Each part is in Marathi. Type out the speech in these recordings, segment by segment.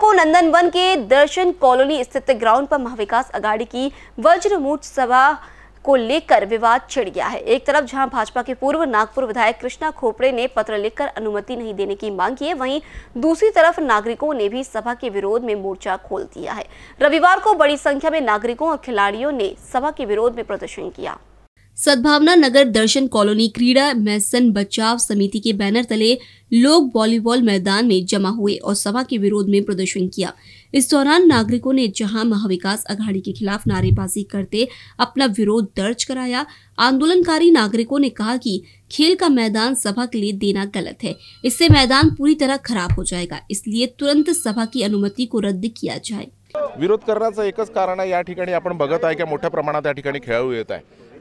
को नंदन वन के दर्शन कॉलोनी स्थित ग्राउंड पर महाविकास अगाड़ी की वज्रमूट सभा को लेकर विवाद छिड़ गया है एक तरफ जहां भाजपा के पूर्व नागपुर विधायक कृष्णा खोपड़े ने पत्र लिखकर अनुमति नहीं देने की मांग की है वहीं दूसरी तरफ नागरिकों ने भी सभा के विरोध में मोर्चा खोल दिया है रविवार को बड़ी संख्या में नागरिकों और खिलाड़ियों ने सभा के विरोध में प्रदर्शन किया सद्भावना नगर दर्शन कॉलोनी क्रीड़ा मैसन बचाव समिति के बैनर तले लोग वॉलीबॉल मैदान में जमा हुए और सभा के विरोध में प्रदर्शन किया इस दौरान नागरिकों ने जहां महाविकास अघाड़ी के खिलाफ नारेबाजी करते अपना विरोध दर्ज कराया आंदोलनकारी नागरिकों ने कहा कि खेल का मैदान सभा के लिए देना गलत है इससे मैदान पूरी तरह खराब हो जाएगा इसलिए तुरंत सभा की अनुमति को रद्द किया जाए विरोध करना एक कारण है या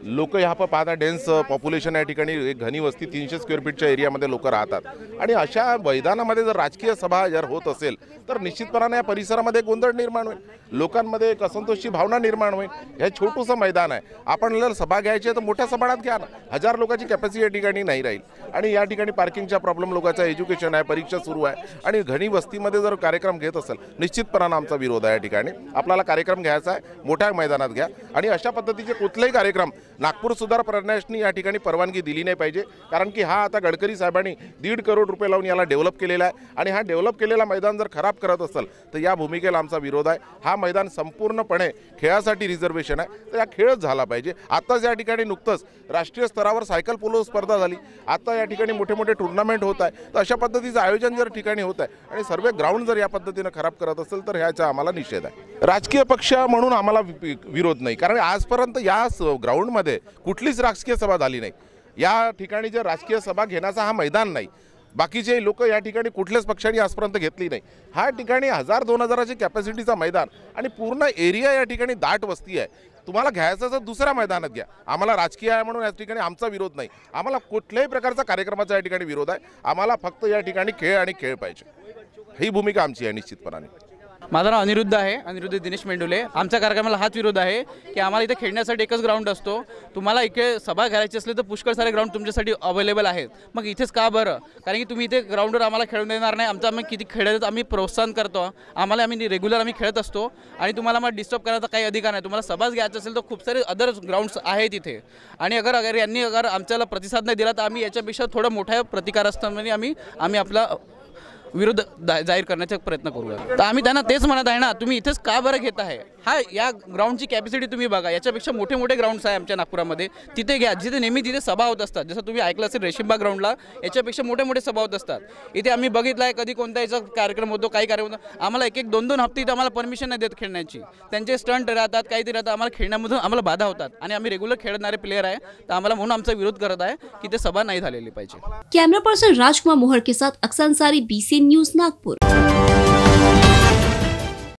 लोक ह्या पण पाहता डेन्स पॉप्युलेशन uh, या ठिकाणी एक घनी वस्ती तीनशे स्क्वेअर फीटच्या एरियामध्ये लोक राहतात आणि अशा मैदानामध्ये जर राजकीय सभा जर होत असेल तर निश्चितपणाने या परिसरामध्ये गोंधळ निर्माण होईल लोकांमध्ये एक असंतोषची भावना निर्माण होईल हे छोटंसं मैदान आहे आपण जर सभा घ्यायची आहे तर मोठ्या सभाणात घ्या ना हजार लोकांची कॅपॅसिटी या ठिकाणी नाही राहील आणि या ठिकाणी पार्किंगचा प्रॉब्लेम लोकांचा एज्युकेशन आहे परीक्षा सुरू आहे आणि घणी वस्तीमध्ये जर कार्यक्रम घेत असेल निश्चितपणानं आमचा विरोध आहे या ठिकाणी आपल्याला कार्यक्रम घ्यायचा आहे मोठ्या मैदानात घ्या आणि अशा पद्धतीचे कुठलेही कार्यक्रम नागपूर सुधार प्रज्ञाशनी या ठिकाणी परवानगी दिली नाही पाहिजे कारण की हा आता गडकरी साहेबांनी दीड करोड रुपये लावून याला डेव्हलप केलेला आहे आणि हा डेव्हलप केलेला मैदान जर खराब करत असेल तर या भूमिकेला आमचा विरोध आहे हा मैदान संपूर्णपणे खेळासाठी रिझर्वेशन आहे तर या खेळच झाला पाहिजे आत्ताच या ठिकाणी नुकतंच राष्ट्रीय स्तरावर सायकल पोलो स्पर्धा झाली आता या ठिकाणी मोठे मोठे टुर्नामेंट होत आहे तर अशा पद्धतीचं आयोजन जर ठिकाणी होत आहे आणि सर्वे ग्राउंड जर या पद्धतीनं खराब करत असेल तर ह्याचा आम्हाला निषेध आहे राजकीय पक्ष म्हणून आम्हाला विरोध नाही कारण आजपर्यंत या ग्राउंडमध्ये कुठलीच राजकीय सभा झाली नाही या ठिकाणी जर राजकीय सभा घेण्याचा हा मैदान नाही बाकीचे लोक या ठिकाणी कुठल्याच पक्षाने आजपर्यंत घेतली नाही हा ठिकाणी हजार दोन हजाराची कॅपॅसिटीचा मैदान आणि पूर्ण एरिया या ठिकाणी दाट वस्ती आहे तुम्हाला घ्यायचं जर दुसऱ्या मैदानात घ्या आम्हाला राजकीय आहे म्हणून या ठिकाणी आमचा विरोध नाही आम्हाला कुठल्याही प्रकारचा कार्यक्रमाचा या ठिकाणी विरोध आहे आम्हाला फक्त या ठिकाणी खेळ आणि खेळ पाहिजे ही भूमिका आमची आहे निश्चितपणाने माझं नाव अनिरुद्ध आहे अनिरुद्ध दिनेश मेंडुले आमच्या कार्यक्रमाला हाच विरोध आहे की आम्हाला इथे खेळण्यासाठी एकच ग्राउंड असतो तुम्हाला इकडे सभा घ्यायची असली तर पुष्कळ सारे ग्राउंड तुमच्यासाठी अवेलेबल आहेत मग इथेच का बरं कारण की तुम्ही इथे ग्राउंडवर आम्हाला खेळून देणार नाही आमचं आम्ही किती खेळत आम्ही प्रोत्साहन करतो आम्हाला आम्ही रेग्युलर आम्ही खेळत असतो आणि तुम्हाला मग डिस्टर्ब करायचा काही अधिकार नाही तुम्हाला सभाच घ्यायचं असेल तर खूप सारे अदर ग्राउंड्स आहेत इथे आणि अगर अगर यांनी अगर आमच्याला प्रतिसाद नाही दिला तर आम्ही याच्यापेक्षा थोडं मोठ्या असताना आम्ही आम्ही आपला विरोध जाहीर करण्याचा प्रयत्न करूया तर आम्ही त्यांना तेच म्हणत आहे ना तुम्ही इथेच का बरं घेत आहे हा या ग्राउंडची कॅपॅसिटी तुम्ही बघा याच्यापेक्षा मोठे मोठे ग्राउंड्स आहे आमच्या नागपुरामध्ये तिथे घ्या जिथे नेहमी तिथे सभा होत असतात जसं तुम्ही ऐकलं असेल रेशीमबाग ग्राउंडला याच्यापेक्षा मोठे मोठे सभा होत असतात इथे आम्ही बघितलं आहे कधी कोणता याचा कार्यक्रम होतो काही कार्यक्रम होतो आम्हाला एक एक दोन दोन हप्ते इथे आम्हाला परमिशन नाही देत खेळण्याची त्यांचे स्टंट राहतात काहीतरी राहतात आम्हाला खेळण्यामधून आम्हाला बाधा होतात आणि आम्ही रेग्युलर खेळणारे प्लेअर आहे तर आम्हाला म्हणून आमचा विरोध करत आहे की ते सभा नाही झालेली पाहिजे कॅमेरा पर्सन राजकुमार मोहर के साथ सारी बीसी न्यूज नागपूर